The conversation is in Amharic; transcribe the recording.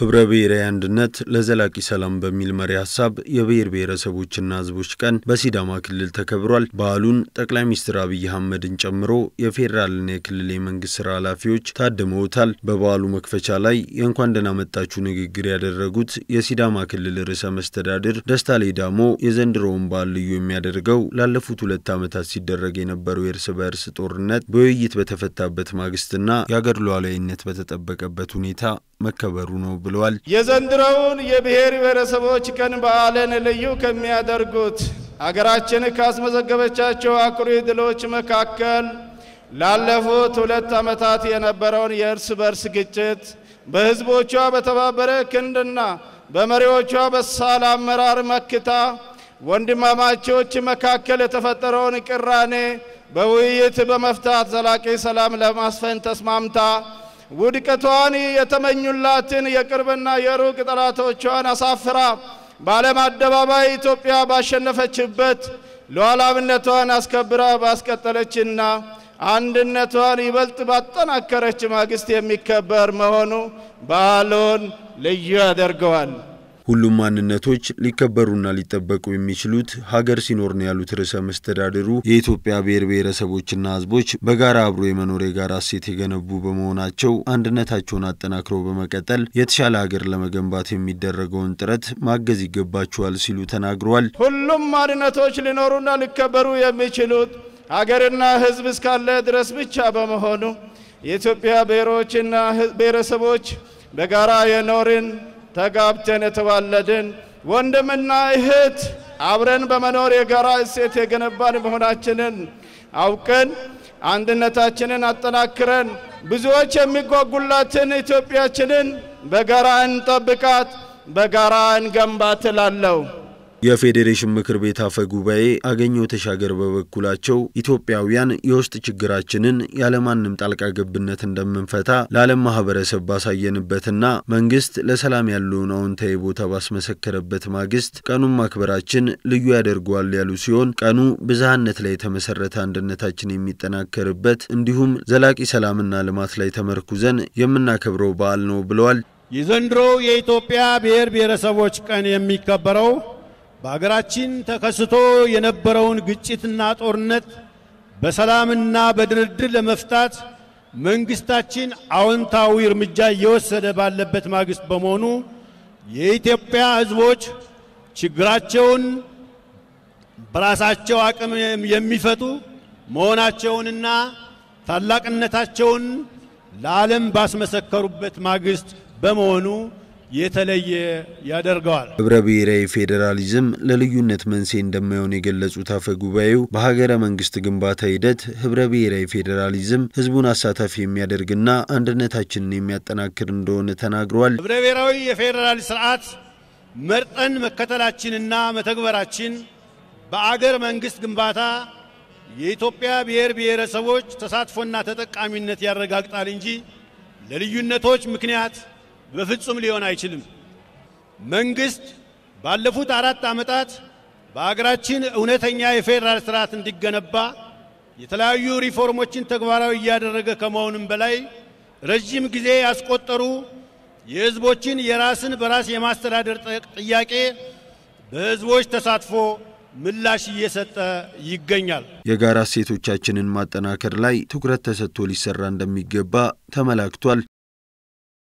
ህብረ ብሔራዊ አንድነት ለዘላቂ ሰላም በሚል መሪ ሀሳብ የብሔር ብሔረሰቦችና ህዝቦች ቀን በሲዳማ ክልል ተከብሯል። በዓሉን ጠቅላይ ሚኒስትር አብይ አህመድን ጨምሮ የፌዴራልና የክልል የመንግስት ስራ ኃላፊዎች ታድመውታል። በበዓሉ መክፈቻ ላይ የእንኳን ደህና መጣችሁ ንግግር ያደረጉት የሲዳማ ክልል ርዕሰ መስተዳድር ደስታ ሌዳሞ የዘንድሮውን በዓል ልዩ የሚያደርገው ላለፉት ሁለት ዓመታት ሲደረግ የነበረው የእርስ በእርስ ጦርነት በውይይት በተፈታበት ማግስትና የአገር ሉዓላዊነት በተጠበቀበት ሁኔታ መከበሩ ነው ብለዋል። የዘንድሮውን የብሔር ብሔረሰቦች ቀን በዓልን ልዩ ከሚያደርጉት አገራችን ካስመዘገበቻቸው አኩሪ ድሎች መካከል ላለፉት ሁለት ዓመታት የነበረውን የእርስ በርስ ግጭት በህዝቦቿ በተባበረ ክንድና በመሪዎቿ በሳል አመራር መክታ ወንድማማቾች መካከል የተፈጠረውን ቅራኔ በውይይት በመፍታት ዘላቂ ሰላም ለማስፈን ተስማምታ ውድቀቷን የተመኙላትን የቅርብና የሩቅ ጠላቶቿን አሳፍራ በዓለም አደባባይ ኢትዮጵያ ባሸነፈችበት ሉዓላዊነቷን አስከብራ ባስቀጠለችና አንድነቷን ይበልጥ ባጠናከረች ማግስት የሚከበር መሆኑ በዓሉን ልዩ ያደርገዋል። ሁሉም ማንነቶች ሊከበሩና ሊጠበቁ የሚችሉት ሀገር ሲኖር ነው ያሉት ርዕሰ መስተዳድሩ የኢትዮጵያ ብሔር ብሔረሰቦችና ሕዝቦች በጋራ አብሮ የመኖር የጋራ እሴት የገነቡ በመሆናቸው አንድነታቸውን አጠናክረው በመቀጠል የተሻለ ሀገር ለመገንባት የሚደረገውን ጥረት ማገዝ ይገባቸዋል ሲሉ ተናግረዋል። ሁሉም ማንነቶች ሊኖሩና ሊከበሩ የሚችሉት ሀገርና ሕዝብ እስካለ ድረስ ብቻ በመሆኑ የኢትዮጵያ ብሔሮችና ብሔረሰቦች በጋራ የኖርን ተጋብተን የተዋለድን ወንድምና እህት አብረን በመኖር የጋራ እሴት የገነባን መሆናችንን አውቀን አንድነታችንን አጠናክረን ብዙዎች የሚጓጉላትን ኢትዮጵያችንን በጋራ እንጠብቃት፣ በጋራ እንገንባት እላለሁ። የፌዴሬሽን ምክር ቤት አፈ ጉባኤ አገኘሁ ተሻገር በበኩላቸው ኢትዮጵያውያን የውስጥ ችግራችንን ያለማንም ጣልቃ ገብነት እንደምንፈታ ለዓለም ማህበረሰብ ባሳየንበትና መንግስት ለሰላም ያለውን አዎንታዊ ቦታ ባስመሰከረበት ማግስት ቀኑን ማክበራችን ልዩ ያደርገዋል ያሉ ሲሆን ቀኑ ብዝሃነት ላይ የተመሰረተ አንድነታችን የሚጠናከርበት እንዲሁም ዘላቂ ሰላምና ልማት ላይ ተመርኩዘን የምናከብረው በዓል ነው ብለዋል። የዘንድሮው የኢትዮጵያ ብሔር ብሔረሰቦች ቀን የሚከበረው በአገራችን ተከስቶ የነበረውን ግጭትና ጦርነት በሰላምና በድርድር ለመፍታት መንግስታችን አዎንታዊ እርምጃ እየወሰደ ባለበት ማግስት በመሆኑ የኢትዮጵያ ሕዝቦች ችግራቸውን በራሳቸው አቅም የሚፈቱ መሆናቸውንና ታላቅነታቸውን ለዓለም ባስመሰከሩበት ማግስት በመሆኑ የተለየ ያደርገዋል። ህብረ ብሔራዊ ፌዴራሊዝም ለልዩነት መንስኤ እንደማይሆን የገለጹት አፈ ጉባኤው በሀገረ መንግስት ግንባታ ሂደት ህብረ ብሔራዊ ፌዴራሊዝም ህዝቡን አሳታፊ የሚያደርግና አንድነታችንን የሚያጠናክር እንደሆነ ተናግሯል። ህብረ ብሔራዊ የፌዴራል ስርዓት መርጠን መከተላችንና መተግበራችን በአገር መንግስት ግንባታ የኢትዮጵያ ብሔር ብሔረሰቦች ተሳትፎና ተጠቃሚነት ያረጋግጣል እንጂ ለልዩነቶች ምክንያት በፍጹም ሊሆን አይችልም። መንግስት ባለፉት አራት ዓመታት በአገራችን እውነተኛ የፌዴራል ስርዓት እንዲገነባ የተለያዩ ሪፎርሞችን ተግባራዊ እያደረገ ከመሆኑም በላይ ረዥም ጊዜ ያስቆጠሩ የህዝቦችን የራስን በራስ የማስተዳደር ጥያቄ በህዝቦች ተሳትፎ ምላሽ እየሰጠ ይገኛል። የጋራ እሴቶቻችንን ማጠናከር ላይ ትኩረት ተሰጥቶ ሊሰራ እንደሚገባ ተመላክቷል።